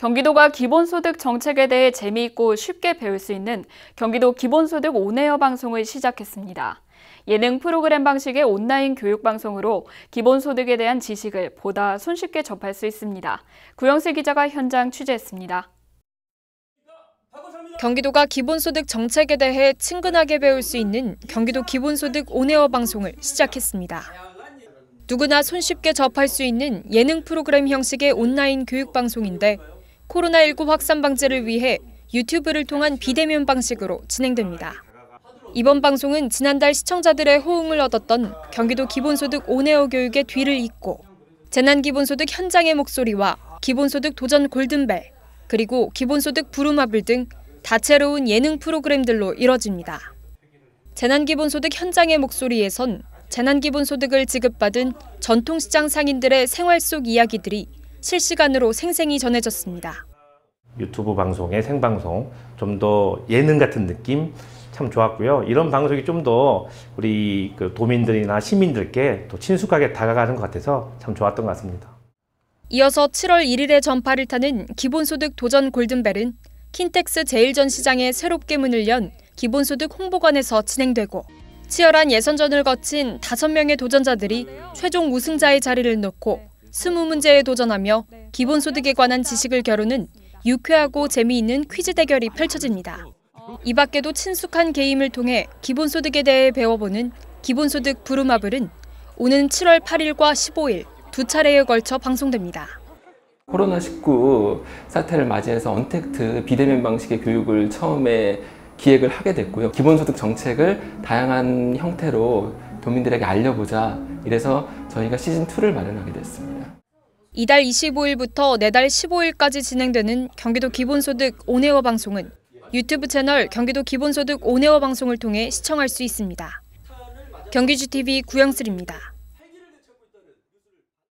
경기도가 기본소득 정책에 대해 재미있고 쉽게 배울 수 있는 경기도 기본소득 온에어 방송을 시작했습니다. 예능 프로그램 방식의 온라인 교육 방송으로 기본소득에 대한 지식을 보다 손쉽게 접할 수 있습니다. 구영세 기자가 현장 취재했습니다. 경기도가 기본소득 정책에 대해 친근하게 배울 수 있는 경기도 기본소득 온에어 방송을 시작했습니다. 누구나 손쉽게 접할 수 있는 예능 프로그램 형식의 온라인 교육 방송인데 코로나19 확산 방지를 위해 유튜브를 통한 비대면 방식으로 진행됩니다. 이번 방송은 지난달 시청자들의 호응을 얻었던 경기도 기본소득 온에어 교육의 뒤를 잇고 재난기본소득 현장의 목소리와 기본소득 도전 골든벨 그리고 기본소득 부루마블 등 다채로운 예능 프로그램들로 이뤄집니다. 재난기본소득 현장의 목소리에선 재난기본소득을 지급받은 전통시장 상인들의 생활 속 이야기들이 실시간으로 생생히 전해졌습니다. 유튜브 방송의 생방송 좀 더 예능 같은 느낌 참 좋았고요. 이런 방송이 좀 더 우리 그 도민들이나 시민들께 더 친숙하게 다가가는 것 같아서 참 좋았던 것 같습니다. 이어서 7월 1일에 전파를 타는 기본소득 도전 골든벨은 킨텍스 제일전시장에 새롭게 문을 연 기본소득 홍보관에서 진행되고 치열한 예선전을 거친 5명의 도전자들이 최종 우승자의 자리를 놓고 스무 문제에 도전하며 기본소득에 관한 지식을 겨루는 유쾌하고 재미있는 퀴즈 대결이 펼쳐집니다. 이 밖에도 친숙한 게임을 통해 기본소득에 대해 배워보는 기본소득 부루마블은 오는 7월 8일과 15일 두 차례에 걸쳐 방송됩니다. 코로나19 사태를 맞이해서 언택트 비대면 방식의 교육을 처음에 기획을 하게 됐고요. 기본소득 정책을 다양한 형태로 도민들에게 알려보자 이래서 저희가 시즌2를 마련하게 됐습니다. 이달 25일부터 내달 15일까지 진행되는 경기도 기본소득 온에어 방송은 유튜브 채널 경기도 기본소득 온에어 방송을 통해 시청할 수 있습니다. 경기주TV 구영슬입니다.